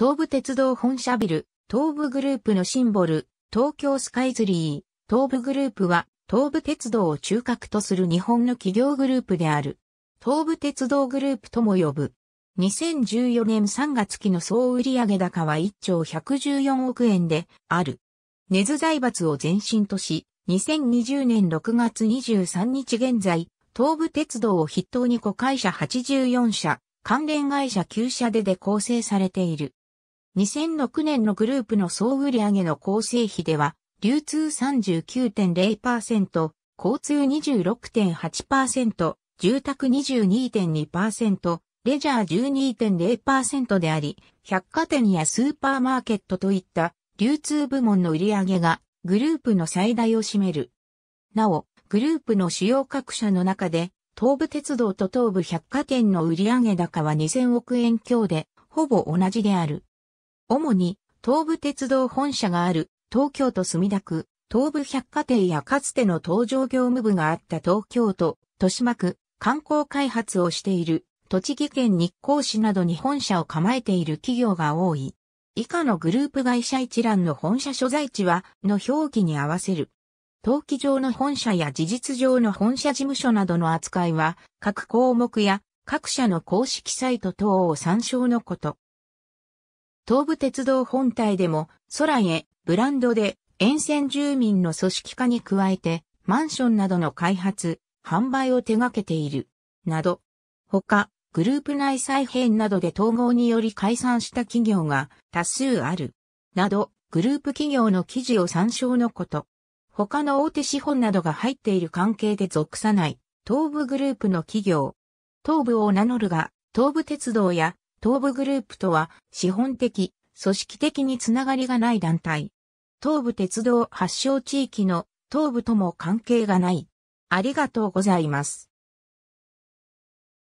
東武鉄道本社ビル、東武グループのシンボル、東京スカイツリー、東武グループは、東武鉄道を中核とする日本の企業グループである。東武鉄道グループとも呼ぶ。2014年3月期の総売上高は1兆114億円である。根津財閥を前身とし、2020年6月23日現在、東武鉄道を筆頭に子会社84社、関連会社9社でで構成されている。2006年のグループの総売上の構成比では、流通39.0%、交通26.8%、住宅22.2%、レジャー12.0%であり、百貨店やスーパーマーケットといった流通部門の売り上げがグループの最大を占める。なお、グループの主要各社の中で、東武鉄道と東武百貨店の売上高は2000億円強で、ほぼ同じである。主に東武鉄道本社がある東京都墨田区、東武百貨店やかつての東上業務部があった東京都、豊島区、観光開発をしている栃木県日光市などに本社を構えている企業が多い。以下のグループ会社一覧の本社所在地はの表記に合わせる。登記上の本社や事実上の本社事務所などの扱いは各項目や各社の公式サイト等を参照のこと。東武鉄道本体でも、空へ、ブランドで、沿線住民の組織化に加えて、マンションなどの開発、販売を手掛けている、など。他、グループ内再編などで統合により解散した企業が多数ある、など、グループ企業の記事を参照のこと。他の大手資本などが入っている関係で属さない、東部グループの企業。東部を名乗るが、東武鉄道や東部グループとは、資本的、組織的につながりがない団体。東部鉄道発祥地域の東部とも関係がない。ありがとうございます。